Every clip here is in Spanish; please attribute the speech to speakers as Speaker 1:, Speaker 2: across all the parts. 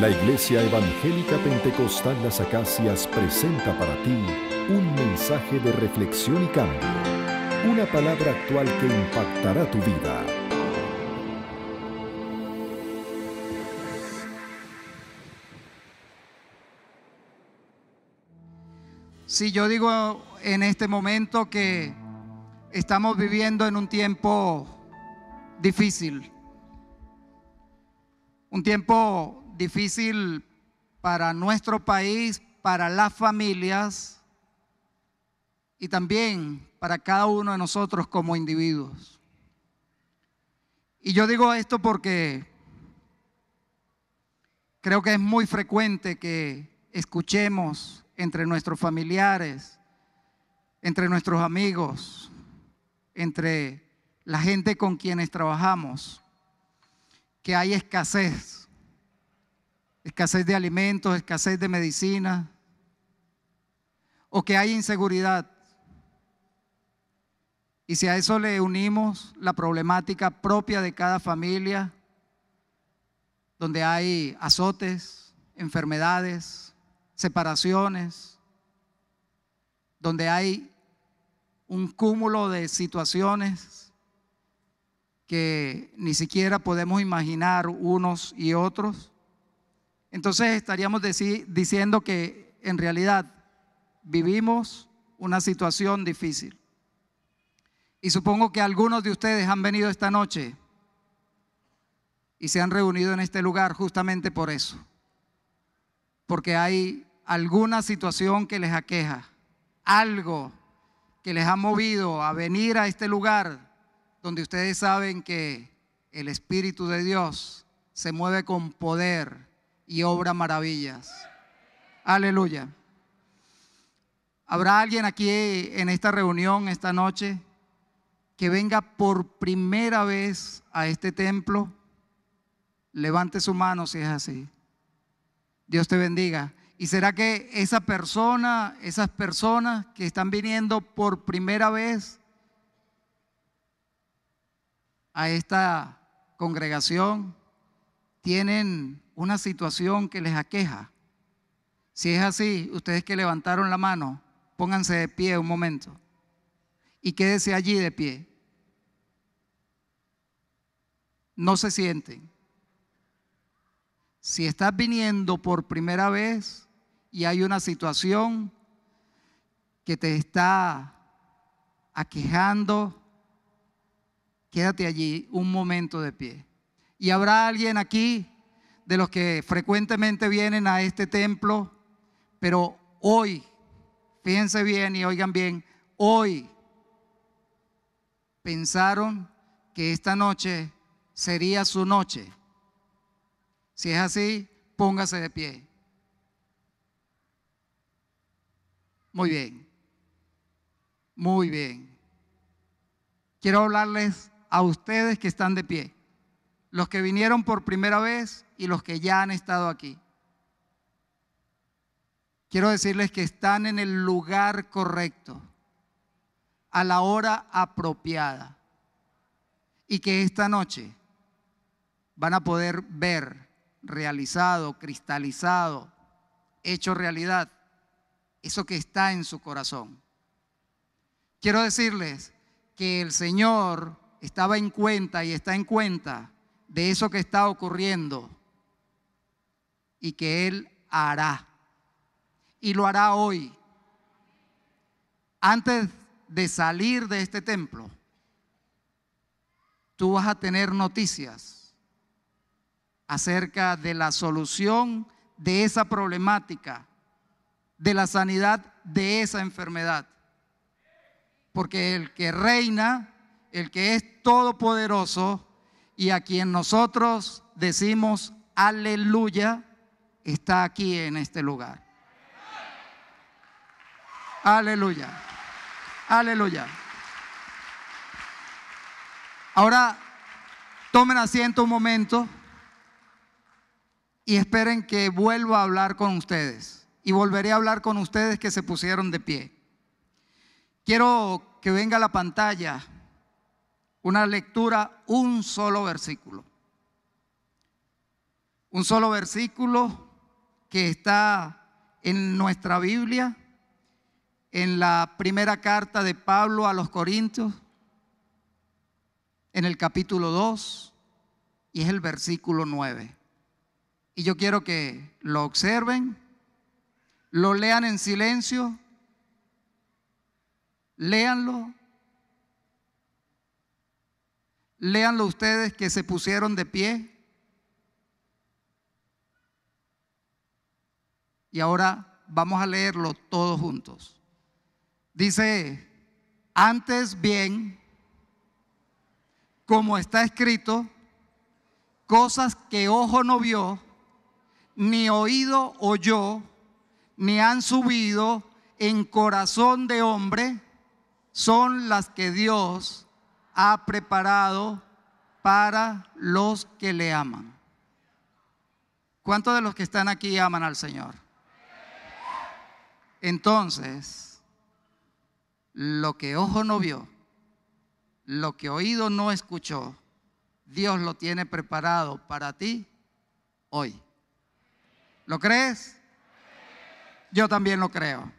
Speaker 1: La Iglesia Evangélica Pentecostal Las Acacias presenta para ti un mensaje de reflexión y cambio. Una palabra actual que impactará tu vida. Si yo digo en este momento que estamos viviendo en un tiempo difícil, un tiempo difícil para nuestro país, para las familias y también para cada uno de nosotros como individuos. Y yo digo esto porque creo que es muy frecuente que escuchemos entre nuestros familiares, entre nuestros amigos, entre la gente con quienes trabajamos, que hay escasez escasez de alimentos, escasez de medicina, o que hay inseguridad. Y si a eso le unimos la problemática propia de cada familia, donde hay azotes, enfermedades, separaciones, donde hay un cúmulo de situaciones que ni siquiera podemos imaginar unos y otros, entonces estaríamos diciendo que en realidad vivimos una situación difícil. Y supongo que algunos de ustedes han venido esta noche y se han reunido en este lugar justamente por eso, porque hay alguna situación que les aqueja, algo que les ha movido a venir a este lugar donde ustedes saben que el Espíritu de Dios se mueve con poder y obra maravillas. Aleluya. ¿Habrá alguien aquí en esta reunión, esta noche, que venga por primera vez a este templo? Levante su mano si es así. Dios te bendiga. ¿Y será que esa persona, esas personas que están viniendo por primera vez a esta congregación, tienen una situación que les aqueja. Si es así, ustedes que levantaron la mano, pónganse de pie un momento y quédese allí de pie. No se sienten. Si estás viniendo por primera vez y hay una situación que te está aquejando, quédate allí un momento de pie. Y habrá alguien aquí de los que frecuentemente vienen a este templo, pero hoy, fíjense bien y oigan bien, hoy pensaron que esta noche sería su noche. Si es así, póngase de pie. Muy bien, muy bien. Quiero hablarles a ustedes que están de pie. Los que vinieron por primera vez, y los que ya han estado aquí. Quiero decirles que están en el lugar correcto, a la hora apropiada, y que esta noche van a poder ver realizado, cristalizado, hecho realidad, eso que está en su corazón. Quiero decirles que el Señor estaba en cuenta y está en cuenta de eso que está ocurriendo y que Él hará. Y lo hará hoy. Antes de salir de este templo, tú vas a tener noticias acerca de la solución de esa problemática, de la sanidad de esa enfermedad. Porque el que reina, el que es todopoderoso y a quien nosotros decimos aleluya, está aquí en este lugar. Aleluya. Aleluya. Ahora tomen asiento un momento y esperen que vuelva a hablar con ustedes. Y volveré a hablar con ustedes que se pusieron de pie. Quiero que venga a la pantalla una lectura, un solo versículo. Un solo versículo que está en nuestra Biblia, en la primera carta de Pablo a los Corintios, en el capítulo 2, y es el versículo 9. Y yo quiero que lo observen, lo lean en silencio, léanlo, léanlo ustedes que se pusieron de pie. Y ahora vamos a leerlo todos juntos. Dice, antes bien, como está escrito, cosas que ojo no vio, ni oído oyó, ni han subido en corazón de hombre, son las que Dios ha preparado para los que le aman. ¿Cuántos de los que están aquí aman al Señor? Entonces, lo que ojo no vio, lo que oído no escuchó, Dios lo tiene preparado para ti hoy. ¿Lo crees? Yo también lo creo.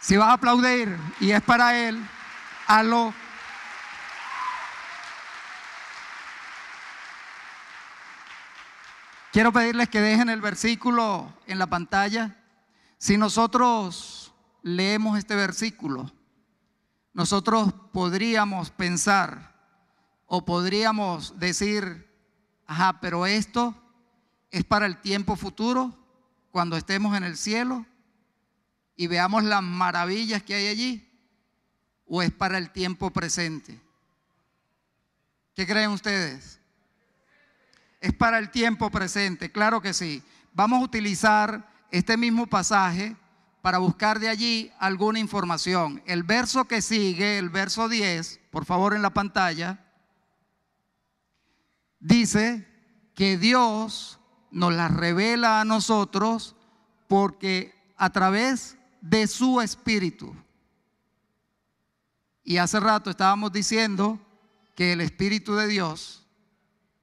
Speaker 1: Si vas a aplaudir y es para Él, aló. Quiero pedirles que dejen el versículo en la pantalla. Si nosotros leemos este versículo, nosotros podríamos pensar o podríamos decir, ajá, pero esto es para el tiempo futuro, cuando estemos en el cielo y veamos las maravillas que hay allí, o es para el tiempo presente. ¿Qué creen ustedes? Es para el tiempo presente, claro que sí. Vamos a utilizar este mismo pasaje para buscar de allí alguna información. El verso que sigue, el verso 10, por favor en la pantalla, dice que Dios nos la revela a nosotros porque a través de su espíritu. Y hace rato estábamos diciendo que el espíritu de Dios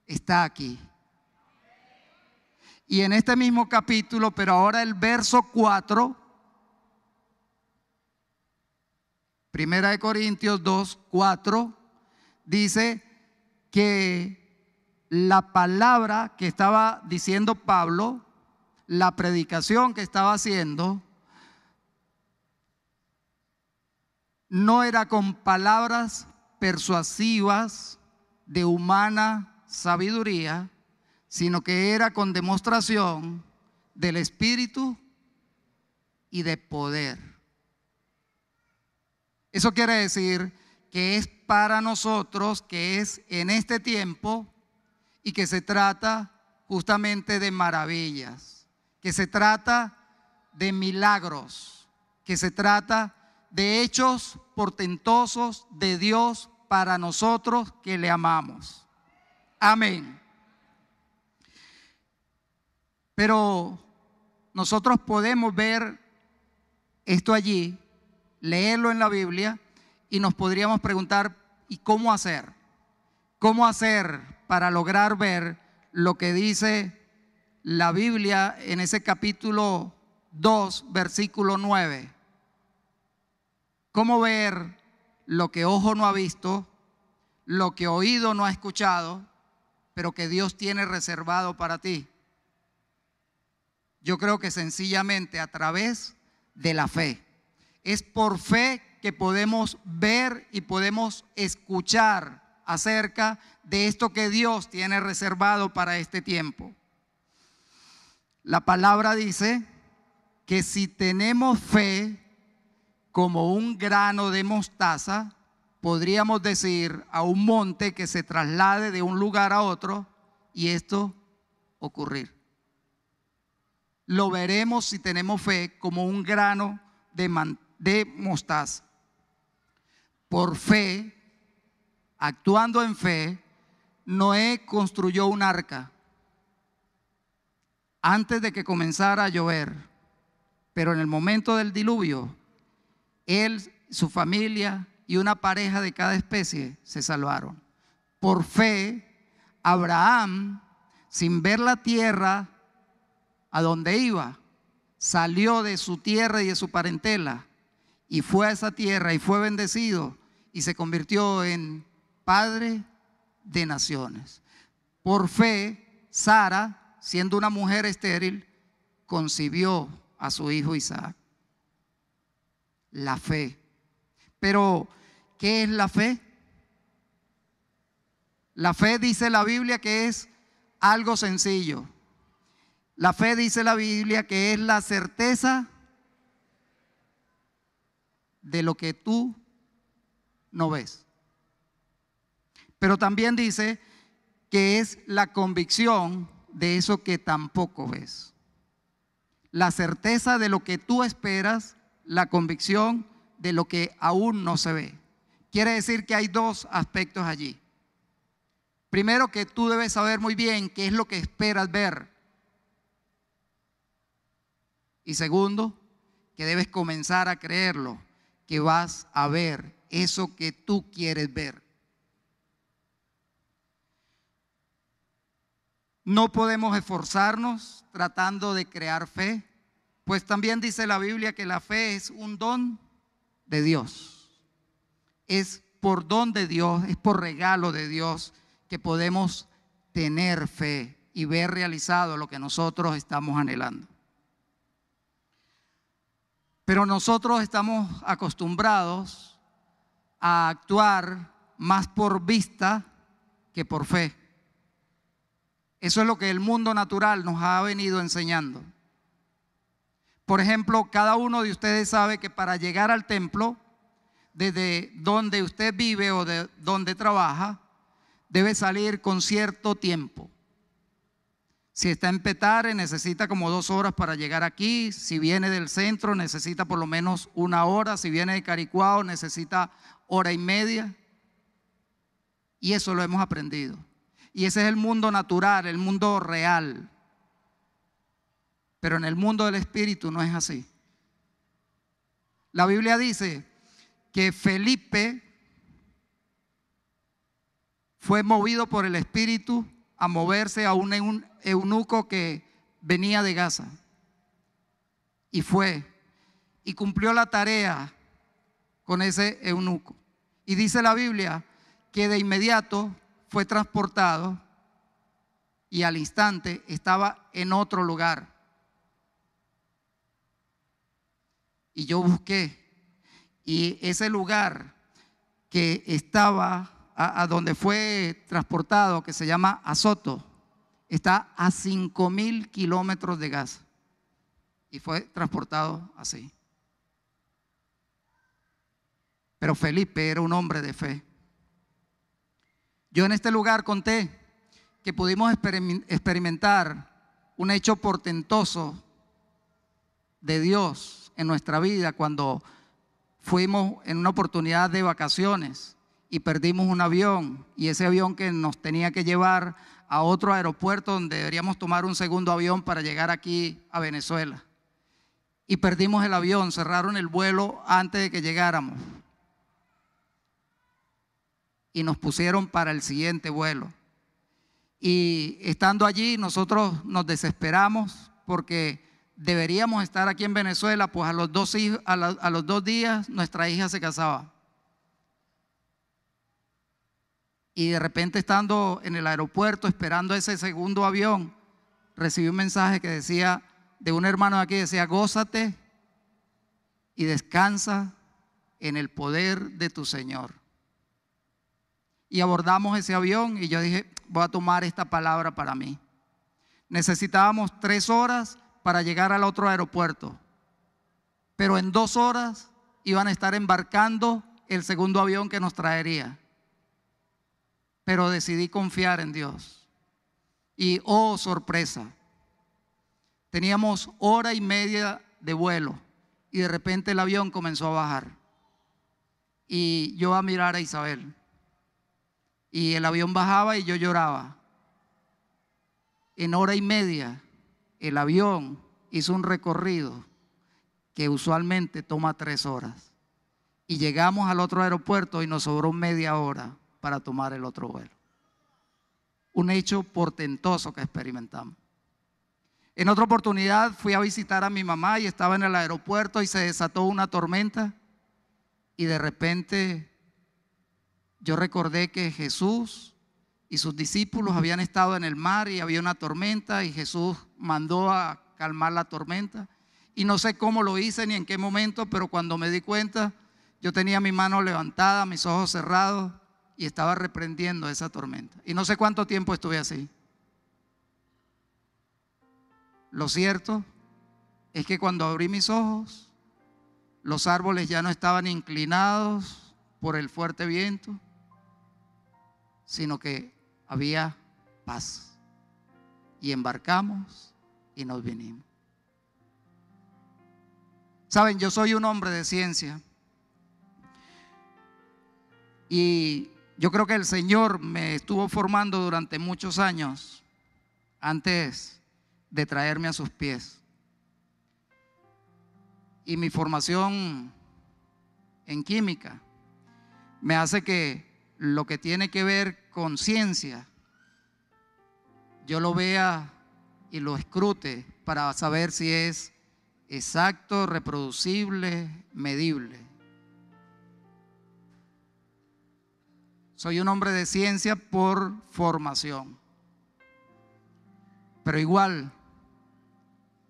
Speaker 1: está aquí. Y en este mismo capítulo, pero ahora el verso 4, Primera de Corintios 2, 4, dice que la palabra que estaba diciendo Pablo, la predicación que estaba haciendo, no era con palabras persuasivas de humana sabiduría, sino que era con demostración del Espíritu y de poder. Eso quiere decir que es para nosotros, que es en este tiempo y que se trata justamente de maravillas, que se trata de milagros, que se trata de hechos portentosos de Dios para nosotros que le amamos. Amén. Pero nosotros podemos ver esto allí, leerlo en la Biblia y nos podríamos preguntar, ¿y cómo hacer? ¿Cómo hacer para lograr ver lo que dice la Biblia en ese capítulo 2, versículo 9? ¿Cómo ver lo que ojo no ha visto, lo que oído no ha escuchado, pero que Dios tiene reservado para ti? Yo creo que sencillamente a través de la fe. Es por fe que podemos ver y podemos escuchar acerca de esto que Dios tiene reservado para este tiempo. La palabra dice que si tenemos fe como un grano de mostaza, podríamos decir a un monte que se traslade de un lugar a otro y esto ocurrir lo veremos si tenemos fe como un grano de, mostaz. mostaza. Por fe, actuando en fe, Noé construyó un arca antes de que comenzara a llover, pero en el momento del diluvio, él, su familia y una pareja de cada especie se salvaron. Por fe, Abraham, sin ver la tierra, a donde iba, salió de su tierra y de su parentela y fue a esa tierra y fue bendecido y se convirtió en padre de naciones. Por fe, Sara, siendo una mujer estéril, concibió a su hijo Isaac. La fe. Pero, ¿qué es la fe? La fe dice la Biblia que es algo sencillo. La fe dice la Biblia que es la certeza de lo que tú no ves. Pero también dice que es la convicción de eso que tampoco ves. La certeza de lo que tú esperas, la convicción de lo que aún no se ve. Quiere decir que hay dos aspectos allí. Primero que tú debes saber muy bien qué es lo que esperas ver. Y segundo, que debes comenzar a creerlo, que vas a ver eso que tú quieres ver. No podemos esforzarnos tratando de crear fe, pues también dice la Biblia que la fe es un don de Dios. Es por don de Dios, es por regalo de Dios que podemos tener fe y ver realizado lo que nosotros estamos anhelando. Pero nosotros estamos acostumbrados a actuar más por vista que por fe. Eso es lo que el mundo natural nos ha venido enseñando. Por ejemplo, cada uno de ustedes sabe que para llegar al templo, desde donde usted vive o de donde trabaja, debe salir con cierto tiempo. Si está en Petare, necesita como dos horas para llegar aquí. Si viene del centro, necesita por lo menos una hora. Si viene de Caricuao, necesita hora y media. Y eso lo hemos aprendido. Y ese es el mundo natural, el mundo real. Pero en el mundo del espíritu no es así. La Biblia dice que Felipe fue movido por el espíritu a moverse a un eunuco que venía de Gaza. Y fue y cumplió la tarea con ese eunuco. Y dice la Biblia que de inmediato fue transportado y al instante estaba en otro lugar. Y yo busqué y ese lugar que estaba a, donde fue transportado, que se llama Azoto, está a 5.000 kilómetros de gas y fue transportado así. Pero Felipe era un hombre de fe. Yo en este lugar conté que pudimos experimentar un hecho portentoso de Dios en nuestra vida cuando fuimos en una oportunidad de vacaciones y perdimos un avión y ese avión que nos tenía que llevar a otro aeropuerto donde deberíamos tomar un segundo avión para llegar aquí a Venezuela. Y perdimos el avión, cerraron el vuelo antes de que llegáramos. Y nos pusieron para el siguiente vuelo. Y estando allí nosotros nos desesperamos porque deberíamos estar aquí en Venezuela, pues a los dos, días nuestra hija se casaba. y de repente estando en el aeropuerto esperando ese segundo avión, recibí un mensaje que decía, de un hermano de aquí, decía, gózate y descansa en el poder de tu Señor. Y abordamos ese avión y yo dije, voy a tomar esta palabra para mí. Necesitábamos tres horas para llegar al otro aeropuerto, pero en dos horas iban a estar embarcando el segundo avión que nos traería pero decidí confiar en Dios. Y oh, sorpresa, teníamos hora y media de vuelo y de repente el avión comenzó a bajar. Y yo a mirar a Isabel. Y el avión bajaba y yo lloraba. En hora y media el avión hizo un recorrido que usualmente toma tres horas. Y llegamos al otro aeropuerto y nos sobró media hora para tomar el otro vuelo. Un hecho portentoso que experimentamos. En otra oportunidad fui a visitar a mi mamá y estaba en el aeropuerto y se desató una tormenta y de repente yo recordé que Jesús y sus discípulos habían estado en el mar y había una tormenta y Jesús mandó a calmar la tormenta. Y no sé cómo lo hice ni en qué momento, pero cuando me di cuenta, yo tenía mi mano levantada, mis ojos cerrados y estaba reprendiendo esa tormenta. Y no sé cuánto tiempo estuve así. Lo cierto es que cuando abrí mis ojos, los árboles ya no estaban inclinados por el fuerte viento, sino que había paz. Y embarcamos y nos vinimos. Saben, yo soy un hombre de ciencia. Y yo creo que el Señor me estuvo formando durante muchos años antes de traerme a sus pies. Y mi formación en química me hace que lo que tiene que ver con ciencia, yo lo vea y lo escrute para saber si es exacto, reproducible, medible. Soy un hombre de ciencia por formación. Pero igual,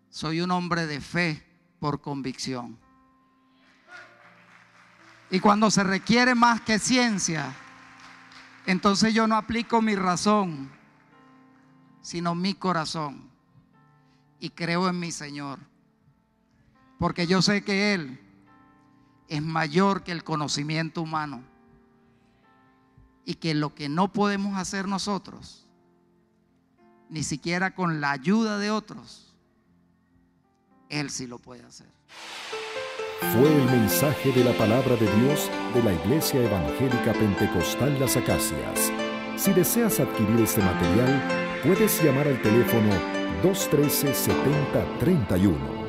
Speaker 1: soy un hombre de fe por convicción. Y cuando se requiere más que ciencia, entonces yo no aplico mi razón, sino mi corazón. Y creo en mi Señor. Porque yo sé que Él es mayor que el conocimiento humano y que lo que no podemos hacer nosotros, ni siquiera con la ayuda de otros, Él sí lo puede hacer. Fue el mensaje de la palabra de Dios de la Iglesia Evangélica Pentecostal Las Acacias. Si deseas adquirir este material, puedes llamar al teléfono 213-7031